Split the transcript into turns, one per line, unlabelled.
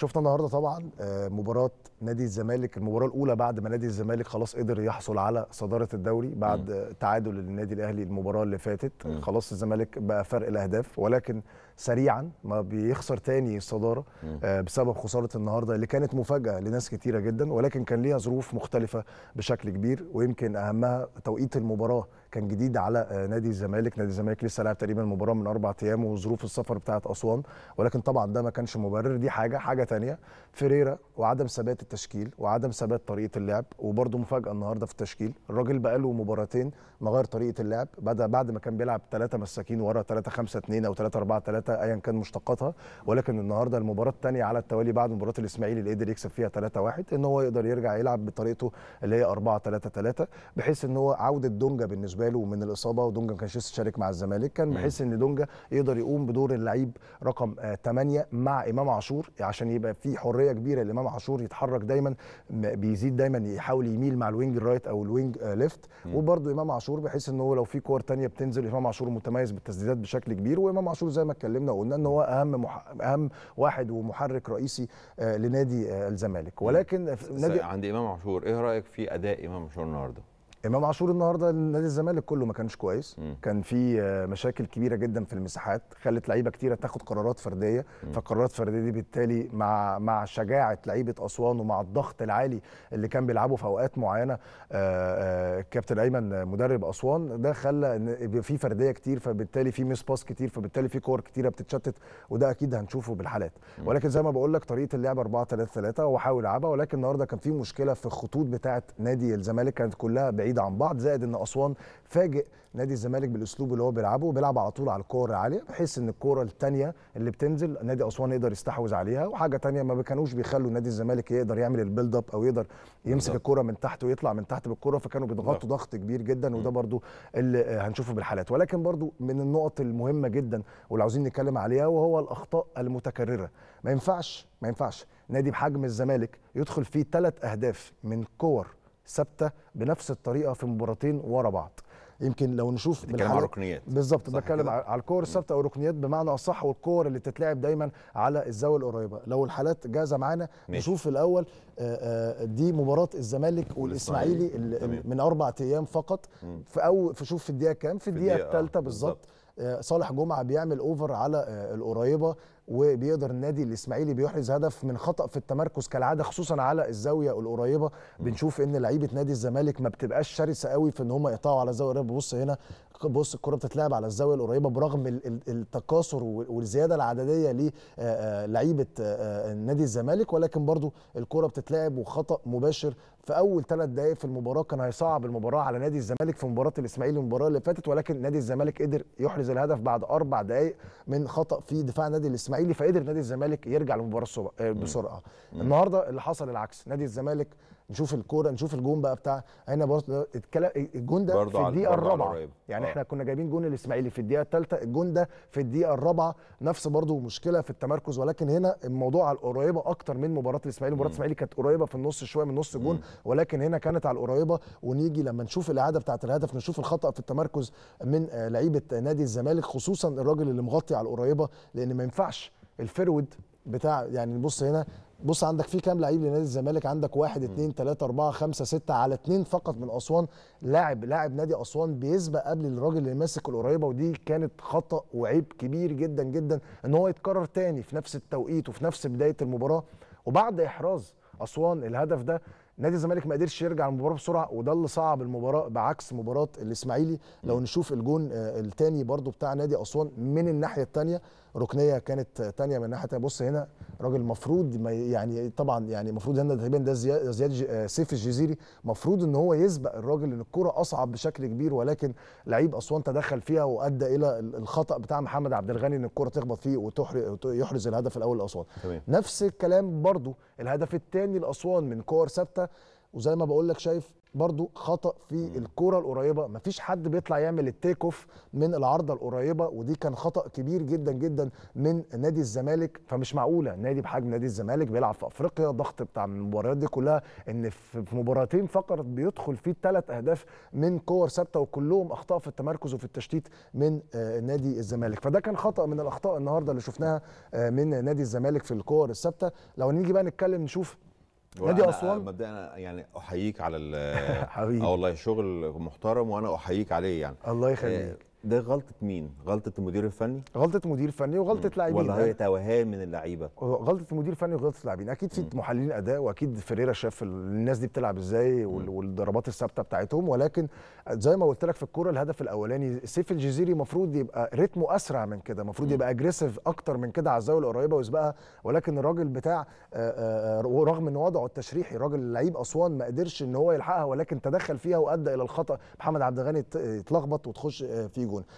شفنا النهارده طبعا آه، مباراه نادي الزمالك المباراه الاولى بعد ما نادي الزمالك خلاص قدر يحصل على صداره الدوري بعد م. تعادل النادي الاهلي المباراه اللي فاتت م. خلاص الزمالك بقى فرق الاهداف ولكن سريعا ما بيخسر تاني الصداره م. آه، بسبب خساره النهارده اللي كانت مفاجاه لناس كتيره جدا ولكن كان ليها ظروف مختلفه بشكل كبير ويمكن اهمها توقيت المباراه كان جديد على آه، نادي الزمالك نادي الزمالك لسه لعب تقريبا المباراه من اربع ايام وظروف السفر بتاعه اسوان ولكن طبعا ده ما كانش مبرر دي حاجه حاجه ثانيه فيريرا وعدم ثبات التشكيل وعدم ثبات طريقه اللعب وبرده مفاجاه النهارده في التشكيل الراجل بقى له مباراتين مغير طريقه اللعب بدا بعد ما كان بيلعب ثلاثه مساكين ورا 3 5 2 او 3 4 3 ايا كان مشتقاتها ولكن النهارده المباراه الثانيه على التوالي بعد مباراه الاسماعيلي اللي قدر يكسب فيها 3 1 ان هو يقدر يرجع يلعب بطريقته اللي هي 4 3 3 بحيث ان هو عوده دونجا بالنسبه باله من الاصابه ودونجا ما كانش لسه شارك مع الزمالك كان بحيث ان دونجا يقدر يقوم بدور اللعيب رقم 8 آه، مع امام عاشور عشان يبقى في حريه كبيره لامام عاشور يتحرك دايما بيزيد دايما يحاول يميل مع الوينج رايت او الوينج آه، ليفت وبرده امام عاشور بحيث ان هو لو في كور ثانيه بتنزل امام عاشور متميز بالتسديدات بشكل كبير وامام عاشور زي ما اتكلمنا وقلنا ان هو اهم مح... اهم واحد ومحرك رئيسي آه، لنادي الزمالك ولكن نادي عند امام عاشور ايه رايك في اداء امام عاشور النهارده امام عاشور النهارده نادي الزمالك كله ما كانش كويس م. كان في آه، مشاكل كبيره جدا في المساحات خلت لعيبه كتيره تاخد قرارات فرديه فالقرارات الفرديه دي بالتالي مع مع شجاعه لعيبه اسوان ومع الضغط العالي اللي كان بيلعبه في اوقات معينه الكابتن آه، آه، ايمن مدرب اسوان ده خلى ان يبقى في فرديه كتير فبالتالي في ميس باس كتير فبالتالي في كور كتيره بتتشتت وده اكيد هنشوفه بالحالات ولكن زي ما بقول لك طريقه اللعب 4 3 3 هو حاول يلعبها ولكن النهارده كان في مشكله في الخطوط بتاعه نادي الزمالك كانت كلها بعيدة بعيده عن بعض زائد ان اسوان فاجئ نادي الزمالك بالاسلوب اللي هو بيلعبه بيلعب على طول على الكور العاليه بحيث ان الكوره الثانيه اللي بتنزل نادي اسوان يقدر يستحوذ عليها وحاجه ثانيه ما كانوش بيخلوا نادي الزمالك يقدر يعمل البيلد اب او يقدر يمسك الكوره من تحت ويطلع من تحت بالكوره فكانوا بيضغطوا ضغط كبير جدا وده برده اللي هنشوفه بالحالات ولكن برده من النقط المهمه جدا واللي عاوزين نتكلم عليها وهو الاخطاء المتكرره ما ينفعش ما ينفعش نادي بحجم الزمالك يدخل فيه ثلاث اهداف من كور ثابته بنفس الطريقه في مباراتين ورا بعض يمكن لو نشوف بنتكلم على الركنيات بالظبط بتكلم على الكور الثابته او الركنيات بمعنى اصح والكور اللي بتتلعب دايما على الزاويه القريبه لو الحالات جاهزه معانا نشوف الاول آه، آه، دي مباراه الزمالك والاسماعيلي من اربع ايام فقط في اول في شوف في الدقيقه كام في الدقيقه آه، الثالثه بالظبط صالح جمعه بيعمل اوفر على القريبه وبيقدر النادي الاسماعيلي بيحرز هدف من خطا في التمركز كالعاده خصوصا على الزاويه القريبه بنشوف ان لعيبه نادي الزمالك ما بتبقاش شرسه قوي في ان هم يقطعوا على الزاويه القريبه بص هنا بص الكره بتتلعب على الزاويه القريبه برغم التكاثر والزياده العدديه للعيبه نادي الزمالك ولكن برضو الكره بتتلعب وخطا مباشر في اول ثلاث دقائق في المباراه كان هيصعب المباراه على نادي الزمالك في مباراه الاسماعيلي المباراه اللي فاتت ولكن نادي الزمالك قدر يحرز الهدف بعد اربع دقائق من خطا في دفاع نادي الاسماعيلي فقدر نادي الزمالك يرجع للمباراه آه، بسرعه النهارده اللي حصل العكس نادي الزمالك نشوف الكوره نشوف الجون بقى بتاع هنا برضه الجون ده في الدقيقه الرابعه يعني احنا آه. كنا جايبين جون الاسماعيلي في الدقيقه الثالثه الجون ده في الدقيقه الرابعه نفس برضه مشكله في التمركز ولكن هنا الموضوع على القريبه اكتر من مباراه الاسماعيلي مباراه الاسماعيلي كانت قريبه في النص شويه من نص الجون ولكن هنا كانت على القريبه ونيجي لما نشوف الاعاده بتاعه الهدف نشوف الخطا في التمركز من آه، لعيبه نادي الزمالك خصوصا الراجل اللي مغطي على القريبه لان ما ينفعش الفرود بتاع يعني بص هنا بص عندك في كام لعيب لنادي الزمالك عندك واحد اثنين ثلاثة أربعة خمسة ستة على اثنين فقط من أسوان لاعب لاعب نادي أسوان بيسبق قبل الراجل اللي ماسك القريبة ودي كانت خطأ وعيب كبير جدا جدا إن هو يتكرر تاني في نفس التوقيت وفي نفس بداية المباراة وبعد إحراز أسوان الهدف ده نادي الزمالك ما قدرش يرجع المباراه بسرعه وده اللي صعب المباراه بعكس مباراه الاسماعيلي لو نشوف الجون آه، الثاني برضو بتاع نادي اسوان من الناحيه الثانيه ركنيه كانت تانية من ناحيه بص هنا راجل مفروض ما يعني طبعا يعني المفروض هنا تقريبا ده زياد, زياد آه، سيف الجزيري مفروض ان هو يسبق الراجل ان الكره اصعب بشكل كبير ولكن لعيب اسوان تدخل فيها وادى الى الخطا بتاع محمد عبد الغني ان الكره تخبط فيه ويحرز الهدف الاول لاسوان نفس الكلام برضو الهدف الثاني لاسوان من كور ثابته وزي ما بقول لك شايف برضو خطا في الكوره القريبه مفيش حد بيطلع يعمل التيك اوف من العارضه القريبه ودي كان خطا كبير جدا جدا من نادي الزمالك فمش معقوله نادي بحجم نادي الزمالك بيلعب في افريقيا ضغط بتاع المباريات دي كلها ان في مباراتين فقط بيدخل فيه ثلاث اهداف من كور ثابته وكلهم اخطاء في التمركز وفي التشتيت من آه، نادي الزمالك فده كان خطا من الاخطاء النهارده اللي شفناها آه، من نادي الزمالك في الكور الثابته لو نيجي بقى نتكلم نشوف نادي اسوان مبدئيا يعني احييك على حبيبي اه والله شغل محترم وانا احييك عليه يعني الله يخليك آه، ده غلطه مين غلطه المدير الفني غلطه مدير فني وغلطه لاعبين ولا هي توهان من اللعيبه غلطه مدير فني وغلطه لاعبين اكيد في محللين اداء واكيد فيريرا شاف الناس دي بتلعب ازاي والضربات الثابته بتاعتهم ولكن زي ما قلت لك في الكوره الهدف الاولاني سيف الجزيري المفروض يبقى رتمه اسرع من كده المفروض يبقى اجريسيف اكتر من كده على الزاويه القريبه ويسبقها ولكن الراجل بتاع آه، آه، آه، رغم ان وضعه التشريحي راجل لعيب اسوان ما قدرش ان هو يلحقها ولكن تدخل فيها وادى الى الخطا محمد عبد الغني اتلخبط وتخش في يجون